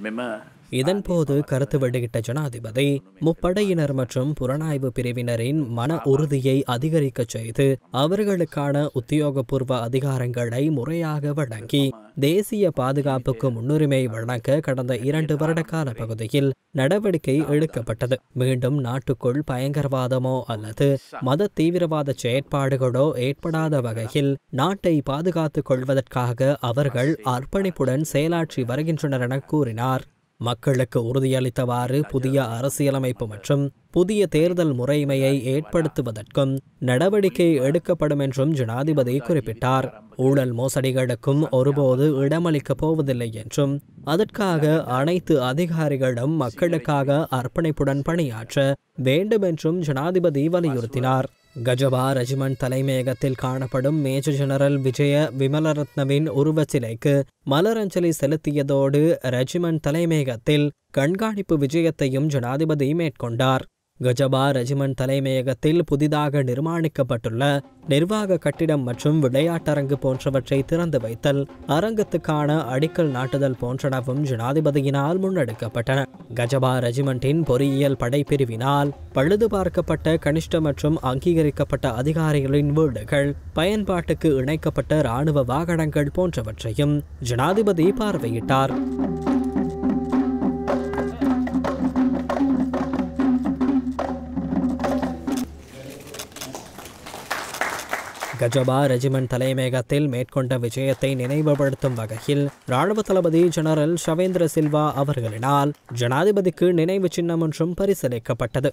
妈妈。இதன்போது கருத்து வெளியிட்ட ஜனாதிபதி முப்படையினர் மற்றும் புலனாய்வு பிரிவினரின் மன உறுதியை அதிகரிக்க செய்து அவர்களுக்கான உத்தியோகபூர்வ அதிகாரங்களை முறையாக வழங்கி தேசிய பாதுகாப்புக்கு முன்னுரிமை வழங்க கடந்த இரண்டு வருட கால பகுதியில் நடவடிக்கை எடுக்கப்பட்டது மீண்டும் நாட்டுக்குள் பயங்கரவாதமோ அல்லது மத தீவிரவாத செயற்பாடுகளோ ஏற்படாத வகையில் நாட்டை பாதுகாத்துக் கொள்வதற்காக அவர்கள் அர்ப்பணிப்புடன் செயலாற்றி வருகின்றனர் என கூறினார் மக்களுக்கு உறுதியளித்தவாறு புதிய அரசியலமைப்பு மற்றும் புதிய தேர்தல் முறைமையை ஏற்படுத்துவதற்கும் நடவடிக்கை எடுக்கப்படும் என்றும் ஜனாதிபதி குறிப்பிட்டார் ஊழல் மோசடிகளுக்கும் ஒருபோது இடமளிக்கப் போவதில்லை என்றும் அதற்காக அனைத்து அதிகாரிகளும் மக்களுக்காக அர்ப்பணிப்புடன் பணியாற்ற வேண்டும் என்றும் ஜனாதிபதி வலியுறுத்தினார் கஜபா ரெஜிமெண்ட் தலைமையகத்தில் காணப்படும் மேஜர் ஜெனரல் விஜய விமலரத்னவின் உருவச் சிலைக்கு மலரஞ்சலி செலுத்தியதோடு ரெஜிமெண்ட் தலைமையகத்தில் கண்காணிப்பு விஜயத்தையும் ஜனாதிபதி மேற்கொண்டார் கஜபா ரெஜிமெண்ட் தலைமையகத்தில் புதிதாக நிர்மாணிக்கப்பட்டுள்ள நிர்வாக கட்டிடம் மற்றும் விளையாட்டரங்கு போன்றவற்றை திறந்து வைத்தல் அரங்கத்துக்கான அடிக்கல் நாட்டுதல் போன்றனவும் ஜனாதிபதியினால் முன்னெடுக்கப்பட்டன கஜபா ரெஜிமெண்டின் பொறியியல் படைப்பிரிவினால் பழுது பார்க்கப்பட்ட கனிஷ்ட மற்றும் அங்கீகரிக்கப்பட்ட அதிகாரிகளின் வீடுகள் பயன்பாட்டுக்கு இணைக்கப்பட்ட இராணுவ வாகனங்கள் போன்றவற்றையும் ஜனாதிபதி பார்வையிட்டார் கஜபா ரெஜிமெண்ட் தலைமையகத்தில் மேற்கொண்ட விஜயத்தை நினைவுபடுத்தும் வகையில் ராணுவ தளபதி ஜெனரல் ஷவேந்திர சில்வா அவர்களினால் ஜனாதிபதிக்கு நினைவு சின்னம் ஒன்றும் பரிசளிக்கப்பட்டது